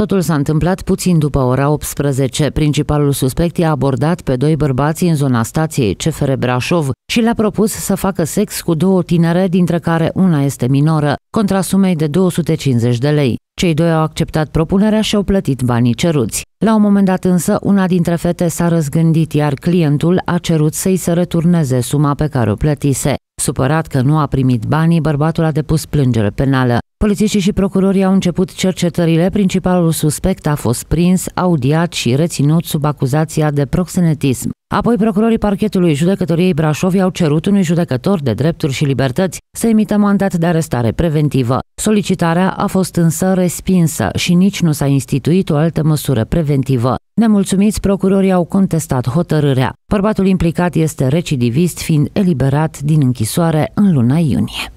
Totul s-a întâmplat puțin după ora 18. Principalul suspect i-a abordat pe doi bărbați în zona stației CFR Brașov și le-a propus să facă sex cu două tinere, dintre care una este minoră, contra sumei de 250 de lei. Cei doi au acceptat propunerea și au plătit banii ceruți. La un moment dat însă, una dintre fete s-a răzgândit, iar clientul a cerut să-i se returneze suma pe care o plătise. Supărat că nu a primit banii, bărbatul a depus plângere penală. Polițiștii și procurorii au început cercetările. Principalul suspect a fost prins, audiat și reținut sub acuzația de proxenetism. Apoi, procurorii parchetului judecătoriei Brașov i-au cerut unui judecător de drepturi și libertăți să emită mandat de arestare preventivă. Solicitarea a fost însă respinsă și nici nu s-a instituit o altă măsură preventivă. Nemulțumiți, procurorii au contestat hotărârea. Bărbatul implicat este recidivist, fiind eliberat din închisoare în luna iunie.